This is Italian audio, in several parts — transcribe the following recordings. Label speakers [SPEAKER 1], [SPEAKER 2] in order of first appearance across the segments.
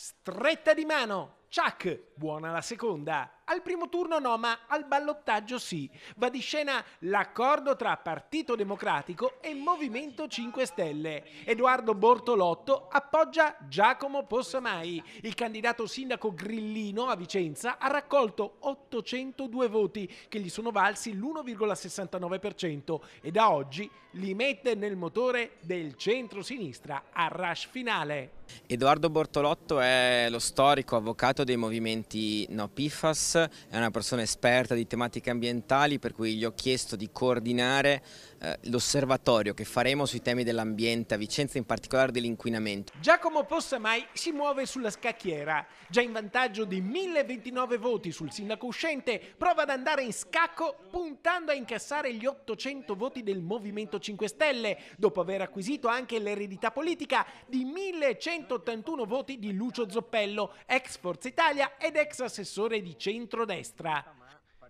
[SPEAKER 1] stretta di mano. Chuck, buona la seconda. Al primo turno no, ma al ballottaggio sì. Va di scena l'accordo tra Partito Democratico e Movimento 5 Stelle. Edoardo Bortolotto appoggia Giacomo Possamai. Il candidato sindaco Grillino a Vicenza ha raccolto 802 voti che gli sono valsi l'1,69% e da oggi li mette nel motore del centro-sinistra a rush finale.
[SPEAKER 2] Edoardo Bortolotto è lo storico avvocato coordinato dei movimenti No PIFAS, è una persona esperta di tematiche ambientali per cui gli ho chiesto di coordinare eh, l'osservatorio che faremo sui temi dell'ambiente a Vicenza, in particolare dell'inquinamento.
[SPEAKER 1] Giacomo Possamai si muove sulla scacchiera, già in vantaggio di 1029 voti sul sindaco uscente, prova ad andare in scacco puntando a incassare gli 800 voti del Movimento 5 Stelle, dopo aver acquisito anche l'eredità politica di 1181 voti di Lucio Zoppello, ex Forza Forza Italia ed ex assessore di centrodestra.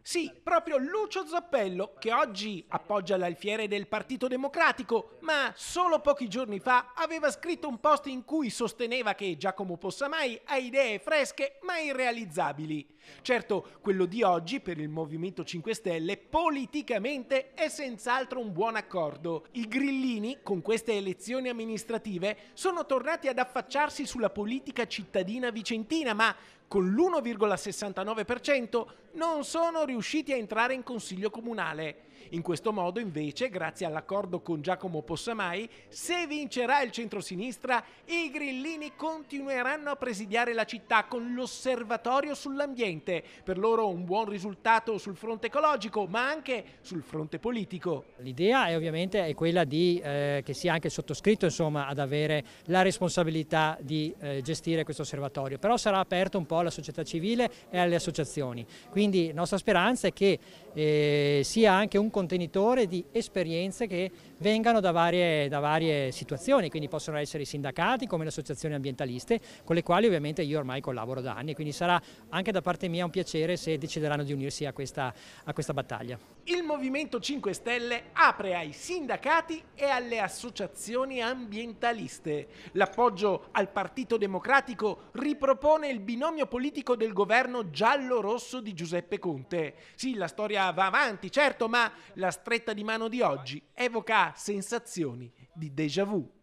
[SPEAKER 1] Sì, proprio Lucio Zappello, che oggi appoggia l'alfiere del Partito Democratico, ma solo pochi giorni fa aveva scritto un post in cui sosteneva che Giacomo Possamai ha idee fresche ma irrealizzabili. Certo, quello di oggi per il Movimento 5 Stelle politicamente è senz'altro un buon accordo. I grillini, con queste elezioni amministrative, sono tornati ad affacciarsi sulla politica cittadina vicentina, ma con l'1,69% non sono riusciti a entrare in consiglio comunale. In questo modo invece, grazie all'accordo con Giacomo Possamai, se vincerà il centrosinistra, i grillini continueranno a presidiare la città con l'osservatorio sull'ambiente. Per loro un buon risultato sul fronte ecologico, ma anche sul fronte politico.
[SPEAKER 3] L'idea è ovviamente è quella di, eh, che sia anche sottoscritto insomma, ad avere la responsabilità di eh, gestire questo osservatorio, però sarà aperto un po' alla società civile e alle associazioni. Quindi nostra speranza è che eh, sia anche un un contenitore di esperienze che vengano da varie, da varie situazioni, quindi possono essere i sindacati come le associazioni ambientaliste con le quali ovviamente io ormai collaboro da anni, quindi sarà anche da parte mia un piacere se decideranno di unirsi a questa, a questa battaglia.
[SPEAKER 1] Il Movimento 5 Stelle apre ai sindacati e alle associazioni ambientaliste. L'appoggio al Partito Democratico ripropone il binomio politico del governo giallo-rosso di Giuseppe Conte. Sì, la storia va avanti, certo, ma la stretta di mano di oggi evoca sensazioni di déjà vu.